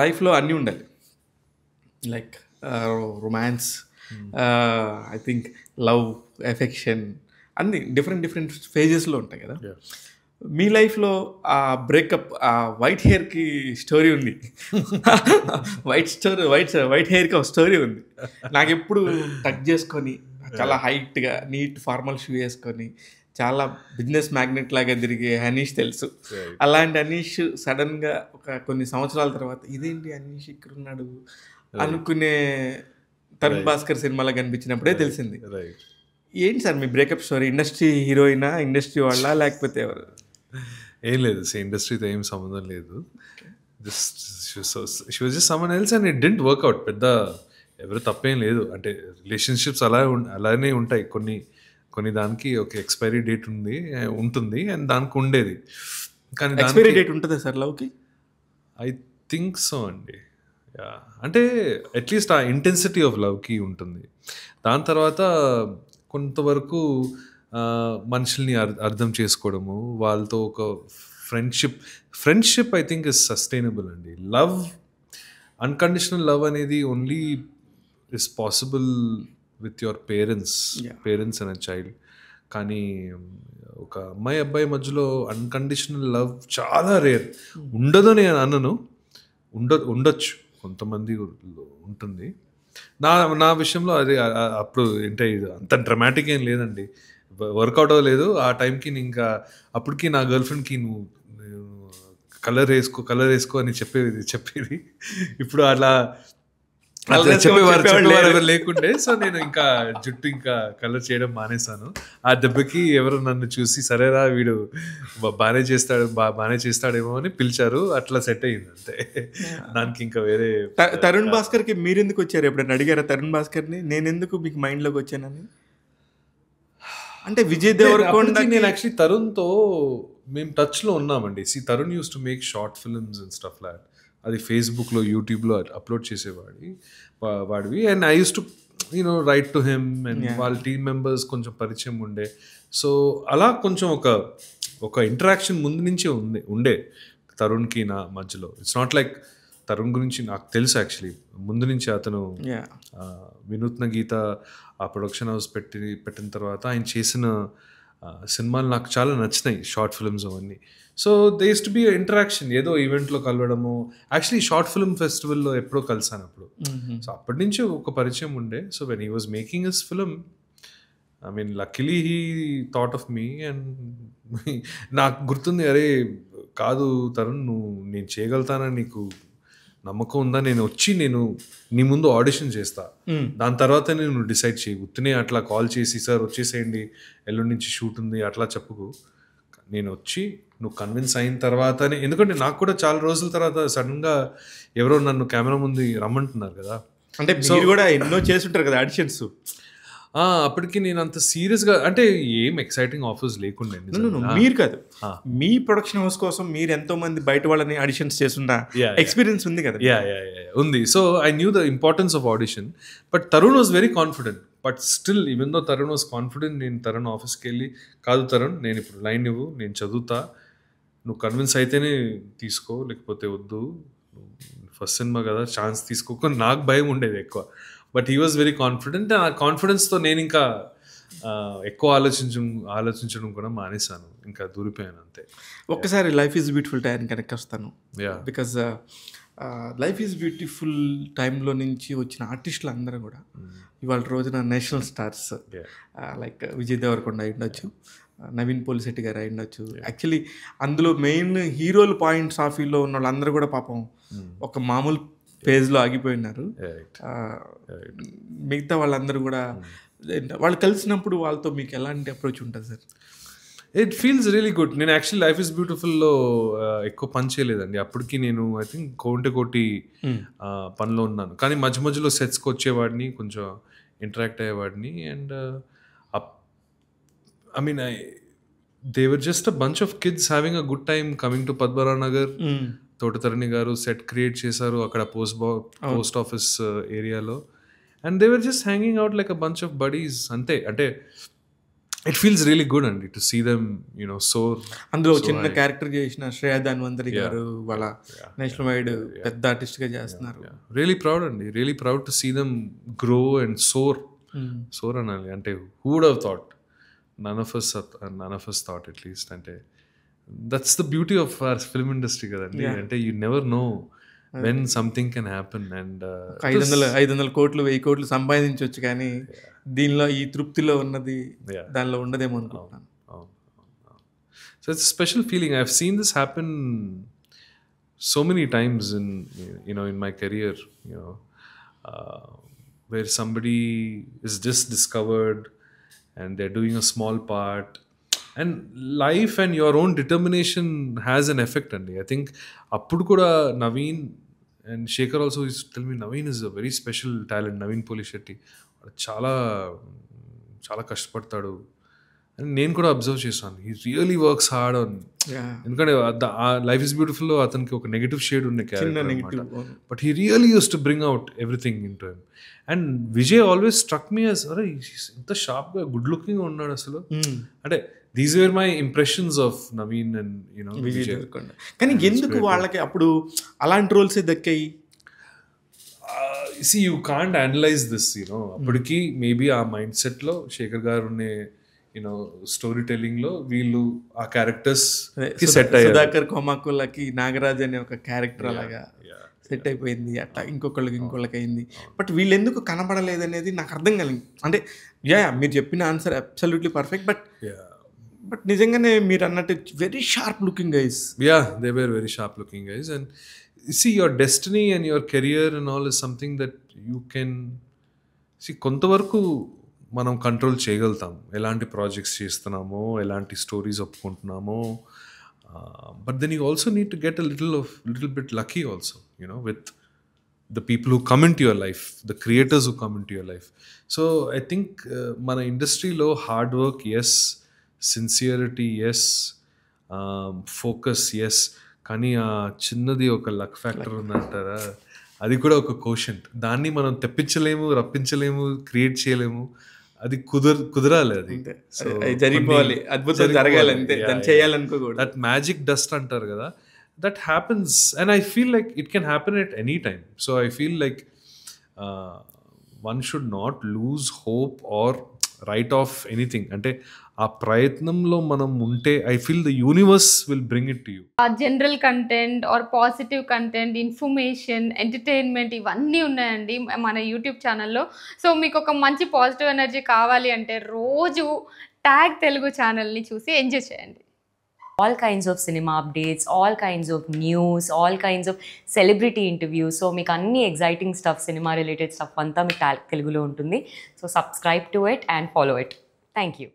లైఫ్లో అన్నీ ఉండాలి like romance I think love affection అన్ని డిఫరెంట్ డిఫరెంట్ ఫేజెస్లో ఉంటాయి కదా మీ లైఫ్లో ఆ బ్రేకప్ ఆ వైట్ హెయిర్కి స్టోరీ ఉంది వైట్ స్టోరీ వైట్ వైట్ హెయిర్కి ఒక స్టోరీ ఉంది నాకు ఎప్పుడు టచ్ చేసుకొని చాలా హైట్గా నీట్ ఫార్మల్ షూ వేసుకొని చాలా బిజినెస్ మ్యాగ్నెట్ లాగా తిరిగే హనీష్ తెలుసు అలాంటి అనీష్ సడన్గా ఒక కొన్ని సంవత్సరాల తర్వాత ఇదేంటి అనీష్ ఇక్కడ ఉన్నాడు అనుకునే తరుణ్ భాస్కర్ సినిమాలో కనిపించినప్పుడే తెలిసింది ఏంటి సార్ మీ బ్రేకప్ స్టోరీ ఇండస్ట్రీ హీరోయినా ఇండస్ట్రీ వాళ్ళ లేకపోతే ఎవరు ఏం లేదు ఇండస్ట్రీతో ఏం సంబంధం లేదు just she just someone else and it didn't work out పెద్ద ఎవరు తప్పేం లేదు అంటే రిలేషన్షిప్స్ అలా అలానే ఉంటాయి కొన్ని కొన్ని దానికి ఒక ఎక్స్పైరీ డేట్ ఉంది ఉంటుంది అండ్ దానికి ఉండేది కానీ ఎక్స్పైరీ డేట్ ఉంటుందా సార్ లవ్కి ఐ థింక్ సో అండి అంటే అట్లీస్ట్ ఆ ఇంటెన్సిటీ ఆఫ్ లవ్కి ఉంటుంది దాని తర్వాత కొంతవరకు మనుషుల్ని అర్థం చేసుకోవడము వాళ్ళతో ఒక friendship friendship I think is sustainable అండి లవ్ అన్కండిషనల్ లవ్ అనేది only is possible with your parents parents and child కానీ ఒక అమ్మాయి అబ్బాయి మధ్యలో అన్కండిషనల్ లవ్ చాలా రేర్ hmm. ఉండదు నేను అన్నను ఉండ ఉండొచ్చు కొంతమంది ఉంటుంది నా నా విషయంలో అది అప్పుడు ఏంటో ఇది అంత డ్రమాటిక్ ఏం లేదండి వర్కౌట్ అవ్వలేదు ఆ టైంకి నేను ఇంకా అప్పటికి నా గర్ల్ ఫ్రెండ్కి నువ్వు కలర్ వేసుకో కలర్ వేసుకో అని చెప్పేది చెప్పేది ఇప్పుడు అలా లేకుండే సో నేను ఇంకా జుట్టు ఇంకా కలర్ చేయడం మానేశాను ఆ దెబ్బకి ఎవరు నన్ను చూసి సరేరా వీడు బాగానే చేస్తాడు బాగానే చేస్తాడేమో అని పిలిచారు అట్లా సెట్ అయింది అంతే దానికి ఇంకా వేరే తరుణ్ భాస్కర్ కి మీరెందుకు వచ్చారు ఎప్పుడైనా అడిగారా తరుణ్ భాస్కర్ ని నేను ఎందుకు మీకు మైండ్ లోకి వచ్చానని అంటే విజయ్ దేవరకొండ నేను యాక్చువల్లీ తరుణ్తో మేము టచ్లో ఉన్నామండి see Tarun used to make short films and stuff lot అది ఫేస్బుక్లో యూట్యూబ్లో అప్లోడ్ చేసేవాడి వాడివి and I used to you know write to him and వాళ్ళ టీమ్ మెంబర్స్ కొంచెం పరిచయం ఉండే సో అలా కొంచెం ఒక ఒక ఇంటరాక్షన్ ముందు నుంచే ఉంది ఉండే తరుణ్కి నా మధ్యలో ఇట్స్ నాట్ లైక్ తరుణ్ గురించి నాకు తెలుసు యాక్చువల్లీ ముందు నుంచి అతను వినూత్న గీత ఆ ప్రొడక్షన్ హౌస్ పెట్టి పెట్టిన తర్వాత ఆయన చేసిన సినిమాలు నాకు చాలా నచ్చినాయి షార్ట్ ఫిల్మ్స్ అవన్నీ so they is to be interaction ఏదో ఈవెంట్లో కలవడము యాక్చువల్లీ షార్ట్ ఫిల్మ్ ఫెస్టివల్లో ఎప్పుడో కలిసాను అప్పుడు సో అప్పటి నుంచి ఒక పరిచయం ఉండే so when he was making his film I mean luckily he thought of me and నాకు గుర్తుంది అరే కాదు తరుణ్ నువ్వు నేను చేయగలుగుతానని నీకు నమ్మకం ఉందా నేను వచ్చి నేను నీ ముందు ఆడిషన్ చేస్తా దాని తర్వాత నేను డిసైడ్ చేయి ఉత్తినే అట్లా కాల్ చేసి సార్ వచ్చేసేయండి ఎల్లుండి నుంచి షూట్ ఉంది అట్లా చెప్పుకు నేను వచ్చి నువ్వు కన్విన్స్ అయిన తర్వాతనే ఎందుకంటే నాకు కూడా చాలా రోజుల తర్వాత సడన్గా ఎవరో నన్ను కెమెరా ముందు రమ్మంటున్నారు కదా అంటే కూడా ఎన్నో చేస్తుంటారు కదా ఆడిషన్స్ అప్పటికి నేను అంత సీరియస్గా అంటే ఏం ఎక్సైటింగ్ ఆఫర్స్ లేకుండా మీరు కాదు మీ ప్రొడక్షన్ హౌస్ కోసం మీరు ఎంతో మంది బయట వాళ్ళని ఆడిషన్స్ చేస్తున్న ఎక్స్పీరియన్స్ ఉంది కదా యా యా ఉంది so I knew the importance of audition but Tarun was very confident but still even though Tarun was confident నేను తరుణ్ ఆఫీస్కి వెళ్ళి కాదు తరుణ్ నేను ఇప్పుడు లైన్ ఇవ్వు నేను చదువుతా నువ్వు కన్విన్స్ అయితేనే తీసుకో లేకపోతే వద్దు ఫస్ట్ సినిమా కదా ఛాన్స్ తీసుకోక నాకు భయం ఉండేది ఎక్కువ but he was very confident ఆ కాన్ఫిడెన్స్తో నేను ఇంకా ఎక్కువ ఆలోచించడం ఆలోచించడం కూడా మానేశాను ఇంకా దూరిపోయాను అంతే ఒక్కసారి life is beautiful time connect వస్తాను బికాజ్ లైఫ్ ఈజ్ బ్యూటిఫుల్ టైంలో నుంచి వచ్చిన ఆర్టిస్టులు అందరూ కూడా mm. ఇవాళ రోజున national stars like Vijay Deverakonda ఉండొచ్చు నవీన్ పోలిశెట్టి గారు అయి ఉండొచ్చు యాక్చువల్లీ అందులో మెయిన్ హీరోలు పాయింట్స్ ఆఫ్ వ్యూలో ఉన్న వాళ్ళందరూ కూడా పాపం mm. ఒక మామూలు లో ఆగిపోయినారు మిగతా వాళ్ళందరూ కూడా వాళ్ళు కలిసినప్పుడు వాళ్ళతో మీకు ఎలాంటి అప్రోచ్ ఉంటుంది sir it feels really good నేను యాక్చువల్లీ లైఫ్ ఇస్ బ్యూటిఫుల్లో ఎక్కువ పని చేయలేదండి అప్పటికి నేను ఐ థింక్ కోటి కోటి hmm. పనిలో ఉన్నాను కానీ మధ్య మధ్యలో సెట్స్కి వచ్చేవాడిని కొంచెం interact అయ్యేవాడిని and I mean I they were just a bunch of kids having a good time coming to పద్మరా Nagar తోటతరణి గారు సెట్ క్రియేట్ చేశారు అక్కడ పోస్ట్ బా పోస్ట్ ఆఫీస్ ఏరియాలో and they were just hanging out like a bunch of buddies అంతే అంటే it feels really good అండి to see them you know so అందులో చిన్న క్యారెక్టర్ చేసిన శ్రేయ ధన్వంతరి గారు వాళ్ళ నేషనల్ వైడ్ పెద్ద ఆర్టిస్ట్గా చేస్తున్నారు రియలీ ప్రౌడ్ అండి really proud to see them grow and soar soar అనాలి అంటే who'd of thought none of us none of us thought at least అంటే that's the beauty of our film industry కదండి అంటే you never know when something can happen and ఐదు వందల ఐదు వందల కోట్లు వెయ్యి కోట్లు సంపాదించవచ్చు కానీ దీనిలో ఈ తృప్తిలో ఉన్నది దానిలో ఉండదేమో అనుకుంటున్నాను so it's special feeling I seen this happen so many times in you know in my career you know where somebody is just discovered and they are doing a small part and life and your own determination has an effect అండి I think అప్పుడు కూడా Naveen and Shekhar also is tell me Naveen is a very special talent Naveen Polishetty చాలా చాలా కష్టపడతాడు నేను కూడా observe చేశాను ఈ really works hard on ఎందుకంటే లైఫ్ ఇస్ బ్యూటిఫుల్ అతనికి ఒక నెగిటివ్ షేడ్ ఉండే character but he really used to bring out everything in to him and Vijay always struck me as అరే ఇంత షార్ప్గా గుడ్ లుకింగ్ ఉన్నాడు అసలు hmm. అంటే these were my impressions of Naveen and you know Vijay కానీ ఎందుకు వాళ్ళకి అప్పుడు అలాంటి రోల్సే దక్కాయి see you can't analyse this you know అప్పటికి మేబీ ఆ మైండ్ సెట్లో శేఖర్ గారు ఉండే యూనో స్టోరీ టెల్లింగ్ లో వీళ్ళు ఆ క్యారెక్టర్స్ సెట్ సుధాకర్ కోమాకులకి నాగరాజ్ అనే ఒక క్యారెక్టర్ అలాగా సెట్ అయిపోయింది అట్లా ఇంకొకళ్ళకి ఇంకొకళ్ళకి అయింది బట్ వీళ్ళు ఎందుకు కనబడలేదు అనేది నాకు అర్థం కలిగింది అంటే యా మీరు చెప్పిన answer absolutely perfect but but నిజంగానే మీరు అన్నట్టు very sharp looking eyes yeah they were very sharp looking guys and see your destiny and your career and all is something that you can see కొంతవరకు మనం control చేయగలుగుతాం ఎలాంటి projects చేస్తున్నామో ఎలాంటి stories ఒప్పుకుంటున్నామో but then you also need to get a little of little bit lucky also you know with the people who come in to your life the creators who come in to your life so I think మన ఇండస్ట్రీలో hard work yes sincerity yes focus yes కానీ ఆ చిన్నది ఒక luck factor ఉందంటారా అది కూడా ఒక క్వశ్చన్ దాన్ని మనం తెప్పించలేము రప్పించలేము క్రియేట్ చేయలేము అది కుదర కుదరాలి అది జరిగిపోవాలి అద్భుతం జరగాలి అంతే దాన్ని చేయాలనుకోకూడదు దట్ మ్యాజిక్ డస్ట్ అంటారు కదా that happens and I feel like it can happen at any time so I feel like one should not lose hope or write off anything అంటే ఆ ప్రయత్నంలో మనం ఉంటే I feel the universe will bring it to you general content or positive content information entertainment ఇవన్నీ ఉన్నాయండి మన YouTube ఛానల్లో so మీకు ఒక మంచి పాజిటివ్ ఎనర్జీ కావాలి అంటే రోజు ట్యాగ్ తెలుగు ఛానల్ని చూసి ఎంజాయ్ చేయండి all kinds of cinema updates all kinds of news all kinds of celebrity interviews so మీకు అన్ని exciting stuff cinema related stuff అంతా మీకు తెలుగులో ఉంటుంది so subscribe to it and follow it thank you